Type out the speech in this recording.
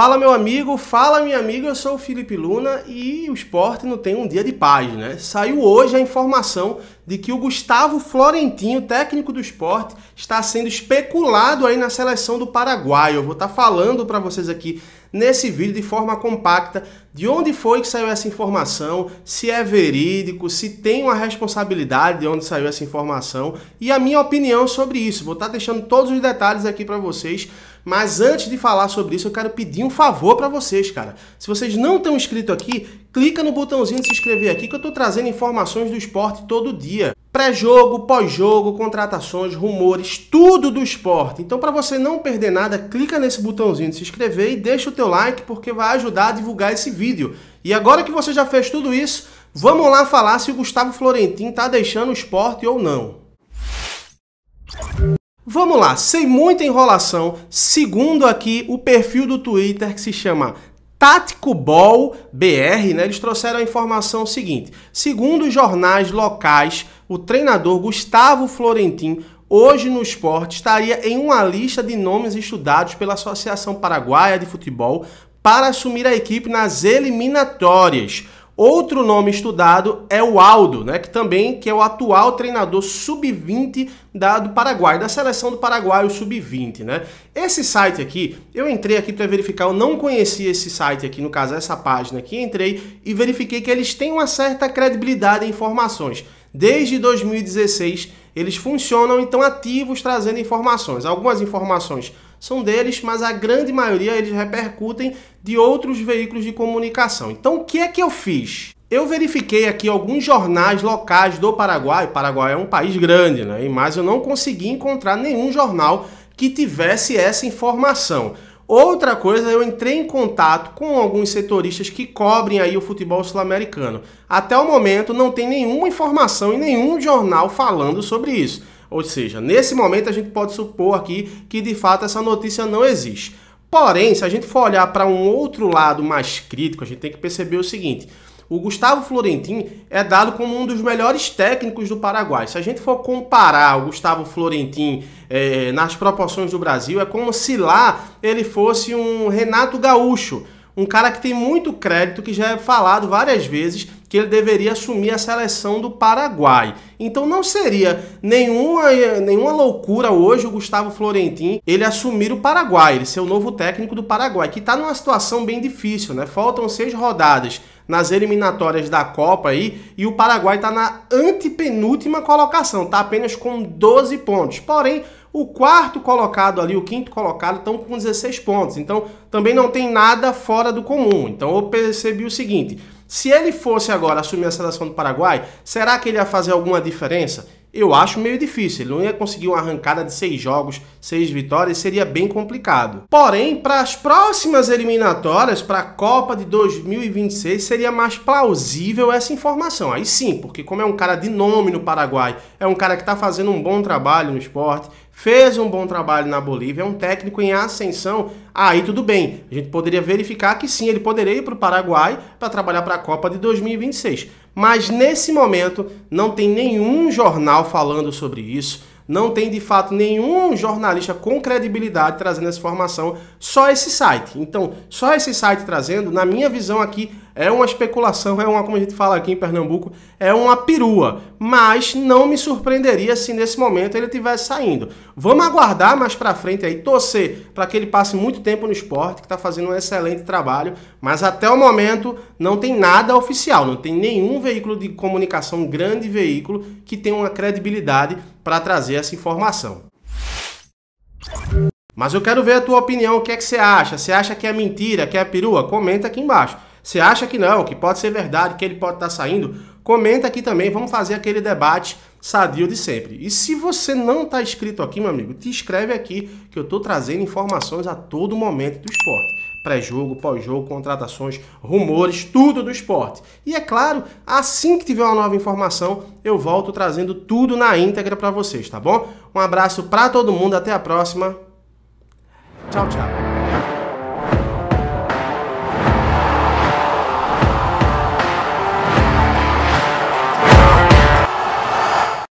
Fala meu amigo, fala minha amiga, eu sou o Felipe Luna e o esporte não tem um dia de paz, né? Saiu hoje a informação de que o Gustavo Florentinho, técnico do esporte, está sendo especulado aí na seleção do Paraguai. Eu vou estar tá falando para vocês aqui nesse vídeo de forma compacta de onde foi que saiu essa informação, se é verídico, se tem uma responsabilidade de onde saiu essa informação e a minha opinião sobre isso. Vou estar tá deixando todos os detalhes aqui para vocês mas antes de falar sobre isso, eu quero pedir um favor para vocês, cara. Se vocês não estão inscritos aqui, clica no botãozinho de se inscrever aqui que eu estou trazendo informações do esporte todo dia. Pré-jogo, pós-jogo, contratações, rumores, tudo do esporte. Então, para você não perder nada, clica nesse botãozinho de se inscrever e deixa o teu like porque vai ajudar a divulgar esse vídeo. E agora que você já fez tudo isso, vamos lá falar se o Gustavo Florentin está deixando o esporte ou não. Vamos lá, sem muita enrolação, segundo aqui o perfil do Twitter que se chama Tático Ball BR, né, eles trouxeram a informação seguinte. Segundo jornais locais, o treinador Gustavo Florentin, hoje no esporte, estaria em uma lista de nomes estudados pela Associação Paraguaia de Futebol para assumir a equipe nas eliminatórias. Outro nome estudado é o Aldo, né, que também que é o atual treinador sub-20 da, do Paraguai, da seleção do Paraguai, o sub-20, né? Esse site aqui, eu entrei aqui para verificar, eu não conhecia esse site aqui, no caso essa página aqui, entrei e verifiquei que eles têm uma certa credibilidade em informações. Desde 2016 eles funcionam então ativos trazendo informações, algumas informações são deles, mas a grande maioria eles repercutem de outros veículos de comunicação. Então, o que é que eu fiz? Eu verifiquei aqui alguns jornais locais do Paraguai. O Paraguai é um país grande, né? Mas eu não consegui encontrar nenhum jornal que tivesse essa informação. Outra coisa, eu entrei em contato com alguns setoristas que cobrem aí o futebol sul-americano. Até o momento não tem nenhuma informação em nenhum jornal falando sobre isso. Ou seja, nesse momento a gente pode supor aqui que de fato essa notícia não existe. Porém, se a gente for olhar para um outro lado mais crítico, a gente tem que perceber o seguinte: o Gustavo Florentin é dado como um dos melhores técnicos do Paraguai. Se a gente for comparar o Gustavo Florentin eh, nas proporções do Brasil, é como se lá ele fosse um Renato Gaúcho, um cara que tem muito crédito, que já é falado várias vezes que ele deveria assumir a seleção do Paraguai. Então não seria nenhuma, nenhuma loucura hoje o Gustavo Florentin ele assumir o Paraguai, ele ser o novo técnico do Paraguai, que está numa situação bem difícil, né? Faltam seis rodadas nas eliminatórias da Copa aí e o Paraguai está na antepenúltima colocação, está apenas com 12 pontos. Porém, o quarto colocado ali, o quinto colocado, estão com 16 pontos. Então, também não tem nada fora do comum. Então, eu percebi o seguinte: se ele fosse agora assumir a seleção do Paraguai, será que ele ia fazer alguma diferença? Eu acho meio difícil, ele não ia conseguir uma arrancada de seis jogos, seis vitórias, seria bem complicado. Porém, para as próximas eliminatórias, para a Copa de 2026, seria mais plausível essa informação. Aí sim, porque como é um cara de nome no Paraguai, é um cara que está fazendo um bom trabalho no esporte, fez um bom trabalho na Bolívia, é um técnico em ascensão, aí tudo bem. A gente poderia verificar que sim, ele poderia ir para o Paraguai para trabalhar para a Copa de 2026. Mas nesse momento não tem nenhum jornal falando sobre isso. Não tem de fato nenhum jornalista com credibilidade trazendo essa informação, só esse site. Então, só esse site trazendo, na minha visão aqui, é uma especulação, é uma, como a gente fala aqui em Pernambuco, é uma perua. Mas não me surpreenderia se nesse momento ele estivesse saindo. Vamos aguardar mais para frente aí, torcer para que ele passe muito tempo no esporte, que está fazendo um excelente trabalho. Mas até o momento não tem nada oficial, não tem nenhum veículo de comunicação, um grande veículo, que tenha uma credibilidade para trazer essa informação. Mas eu quero ver a tua opinião, o que é que você acha? Você acha que é mentira, que é perua? Comenta aqui embaixo. Você acha que não, que pode ser verdade, que ele pode estar tá saindo, comenta aqui também, vamos fazer aquele debate sadio de sempre. E se você não está inscrito aqui, meu amigo, te escreve aqui que eu estou trazendo informações a todo momento do esporte pré-jogo, pós-jogo, contratações, rumores, tudo do esporte. E é claro, assim que tiver uma nova informação, eu volto trazendo tudo na íntegra para vocês, tá bom? Um abraço para todo mundo, até a próxima. Tchau, tchau.